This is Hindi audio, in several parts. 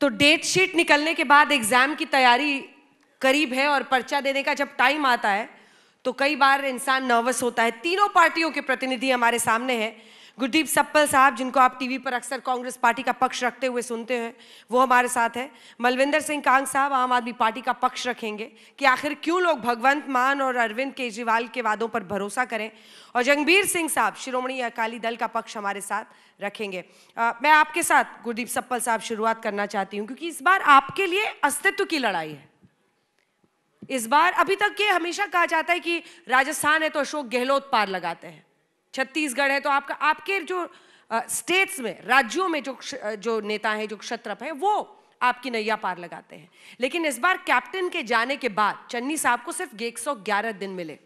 तो डेट शीट निकलने के बाद एग्ज़ाम की तैयारी करीब है और पर्चा देने का जब टाइम आता है तो कई बार इंसान नर्वस होता है तीनों पार्टियों के प्रतिनिधि हमारे सामने हैं गुरदीप सप्पल साहब जिनको आप टीवी पर अक्सर कांग्रेस पार्टी का पक्ष रखते हुए सुनते हैं वो हमारे साथ हैं मलविंदर सिंह कांग साहब आम आदमी पार्टी का पक्ष रखेंगे कि आखिर क्यों लोग भगवंत मान और अरविंद केजरीवाल के वादों पर भरोसा करें और जंगबीर सिंह साहब शिरोमणी अकाली दल का पक्ष हमारे साथ रखेंगे आ, मैं आपके साथ गुरदीप सप्पल साहब शुरुआत करना चाहती हूँ क्योंकि इस बार आपके लिए अस्तित्व की लड़ाई है इस बार अभी तक ये हमेशा कहा जाता है कि राजस्थान है तो अशोक गहलोत पार लगाते हैं छत्तीसगढ़ है तो आपका आपके जो स्टेट्स में राज्यों में जो जो नेता हैं जो क्षत्रप हैं वो आपकी नैया पार लगाते हैं लेकिन इस बार कैप्टन के जाने के बाद चन्नी साहब को सिर्फ एक दिन मिले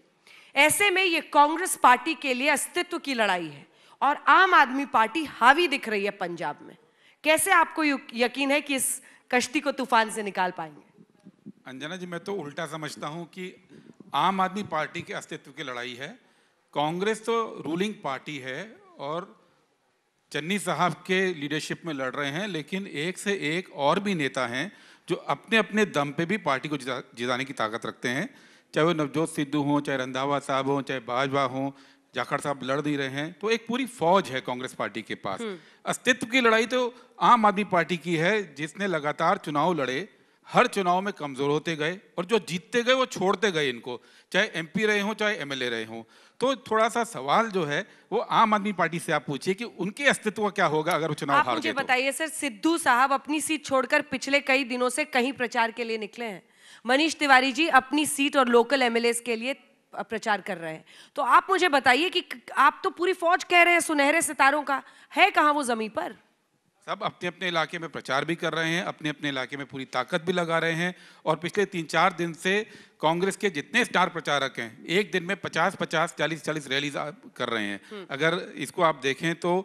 ऐसे में ये कांग्रेस पार्टी के लिए अस्तित्व की लड़ाई है और आम आदमी पार्टी हावी दिख रही है पंजाब में कैसे आपको यकीन है कि इस कश्ती को तूफान से निकाल पाएंगे अंजना जी मैं तो उल्टा समझता हूँ कि आम आदमी पार्टी के अस्तित्व की लड़ाई है कांग्रेस तो रूलिंग पार्टी है और चन्नी साहब के लीडरशिप में लड़ रहे हैं लेकिन एक से एक और भी नेता हैं जो अपने अपने दम पे भी पार्टी को जिता जिताने की ताकत रखते हैं चाहे वो नवजोत सिद्धू हों चाहे रंधावा साहब हों चाहे भाजपा हों जाखड़ साहब लड़ नहीं रहे हैं तो एक पूरी फौज है कांग्रेस पार्टी के पास हम्म। अस्तित्व की लड़ाई तो आम आदमी पार्टी की है जिसने लगातार चुनाव लड़े हर चुनाव में कमज़ोर होते गए और जो जीतते गए वो छोड़ते गए इनको चाहे एमपी रहे हों चाहे एमएलए रहे हों तो थोड़ा सा सवाल जो है वो आम आदमी पार्टी से आप पूछिए कि उनके अस्तित्व क्या होगा अगर चुनाव आप हार मुझे तो। बताइए सर सिद्धू साहब अपनी सीट छोड़कर पिछले कई दिनों से कहीं प्रचार के लिए निकले हैं मनीष तिवारी जी अपनी सीट और लोकल एमएलए के लिए प्रचार कर रहे हैं तो आप मुझे बताइए कि आप तो पूरी फौज कह रहे हैं सुनहरे सितारों का है कहाँ वो जमीन पर सब अपने अपने इलाके में प्रचार भी कर रहे हैं अपने अपने इलाके में पूरी ताकत भी लगा रहे हैं और पिछले तीन चार दिन से कांग्रेस के जितने स्टार प्रचारक हैं एक दिन में पचास पचास चालीस चालीस रैलीज कर रहे हैं हम्म। अगर इसको आप देखें तो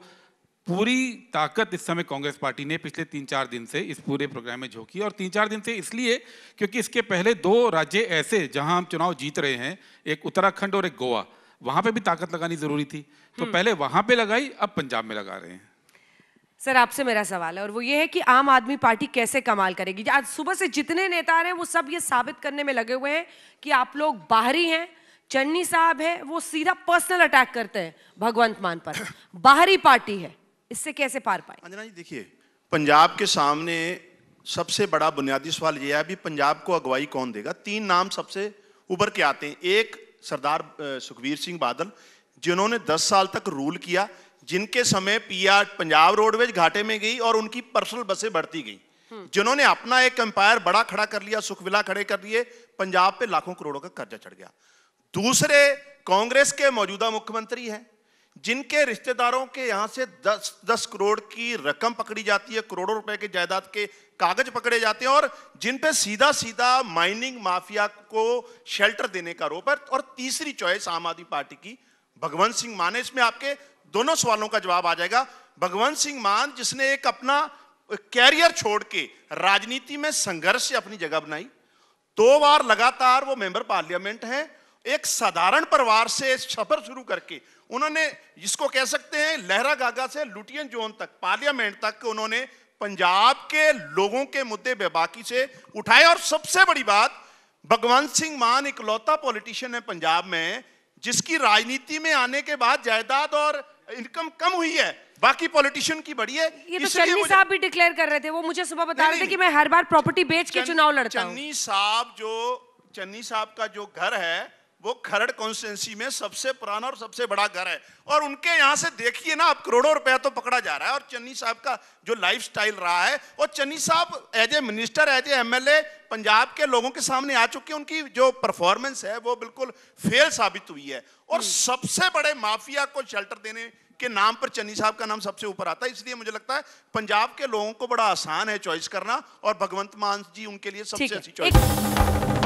पूरी ताकत इस समय कांग्रेस पार्टी ने पिछले तीन चार दिन से इस पूरे प्रोग्राम में झोंकी और तीन चार दिन से इसलिए क्योंकि इसके पहले दो राज्य ऐसे जहां हम चुनाव जीत रहे हैं एक उत्तराखंड और एक गोवा वहां पे भी ताकत लगानी जरूरी थी तो हम्म। पहले वहां पे लगाई अब पंजाब में लगा रहे हैं सर आपसे मेरा सवाल है और वो ये है कि आम आदमी पार्टी कैसे कमाल करेगी आज सुबह से जितने नेता हैं वो सब ये साबित करने में लगे हुए हैं कि आप लोग बाहरी हैं चन्नी साहब है वो सीधा पर्सनल अटैक करते हैं भगवंत मान पर बाहरी पार्टी है इससे कैसे पार पाए अंजना जी देखिए पंजाब के सामने सबसे बड़ा बुनियादी सवाल यह है अभी पंजाब को अगुवाई कौन देगा तीन नाम सबसे उभर के आते हैं एक सरदार सुखबीर सिंह बादल जिन्होंने दस साल तक रूल किया जिनके समय पिया पंजाब रोडवेज घाटे में गई और उनकी पर्सनल बसें बढ़ती गई जिन्होंने अपना एक एम्पायर बड़ा खड़ा कर लिया सुखविला खड़े कर लिए पंजाब पे लाखों करोड़ों का कर्जा चढ़ गया दूसरे कांग्रेस के मौजूदा मुख्यमंत्री हैं जिनके रिश्तेदारों के यहां से दस दस करोड़ की रकम पकड़ी जाती है करोड़ों रुपए के जायदाद के कागज पकड़े जाते हैं और जिन पे सीधा सीधा माइनिंग माफिया को शेल्टर देने का आरोप है और तीसरी चॉइस आम आदमी पार्टी की भगवंत सिंह मान है इसमें आपके दोनों सवालों का जवाब आ जाएगा भगवंत सिंह मान जिसने एक अपना कैरियर छोड़ के राजनीति में संघर्ष से अपनी जगह बनाई दो बार लगातार वो मेंबर पार्लियामेंट हैं एक साधारण परिवार से सफर शुरू करके उन्होंने जिसको कह सकते हैं लहरा गागा से लुटियन जोन तक पार्लियामेंट तक उन्होंने पंजाब के लोगों के मुद्दे बेबाकी से उठाए और सबसे बड़ी बात भगवंत सिंह मान इकलौता पॉलिटिशियन है पंजाब में जिसकी राजनीति में आने के बाद जायदाद और इनकम कम हुई है बाकी पॉलिटिशियन की बड़ी है ये तो चन्नी साहब भी डिक्लेयर कर रहे थे वो मुझे सुबह बता रहे थे कि मैं हर बार प्रॉपर्टी बेच के चुनाव लड़ता चन्नी साहब जो चन्नी साहब का जो घर है वो खरड़ कॉन्स्टिटेंसी में सबसे पुराना और सबसे बड़ा घर है और उनके यहाँ से देखिए ना आप करोड़ों रुपया तो पकड़ा जा रहा है और चन्नी साहब का जो लाइफ रहा है और चन्नी साहब as a minister as a M Punjab के लोगों के सामने आ चुके हैं उनकी जो परफॉर्मेंस है वो बिल्कुल फेल साबित हुई है और हम्म। सबसे बड़े माफिया को शेल्टर देने के नाम पर चन्नी साहब का नाम सबसे ऊपर आता है इसलिए मुझे लगता है पंजाब के लोगों को बड़ा आसान है चॉइस करना और भगवंत मान जी उनके लिए सबसे अच्छी चॉइस